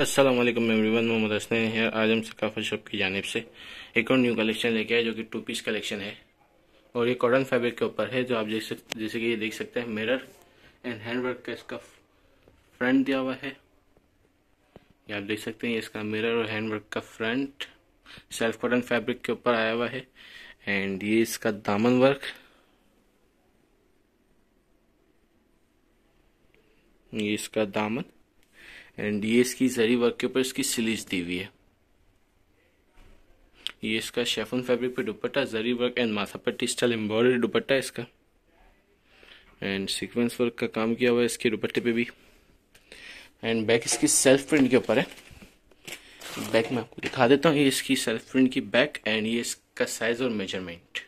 Aslam everyone Mohammad Hasnain है आज हम सकाफत शॉप की जानब से एक और न्यू कलेक्शन लेके आए जो कि टू पीस कलेक्शन है और ये कॉटन फैब्रिक के ऊपर है जो आप देख सकते जैसे कि ये देख सकते हैं मिरर एंड हैंडवर्क का इसका फ्रंट दिया हुआ है ये आप देख सकते हैं इसका मिरर और हैंडवर्क का फ्रंट सेल्फ कॉटन फैब्रिक के ऊपर आया हुआ है एंड ये इसका दामन वर्क ये इसका दामन एंड ये इसकी जरी वर्क के ऊपर इसकी सिलीज दी हुई है ये इसका शेफन फैब्रिक पे dupatta zari work and mathapatti style embroidery dupatta है इसका एंड सीक्वेंस वर्क का काम किया हुआ है इसके दुपट्टे पे भी एंड बैक इसकी सेल्फ प्रिंट के ऊपर है बैक में आपको दिखा देता हूँ ये इसकी सेल्फ प्रिंट की बैक एंड ये इसका साइज और मेजरमेंट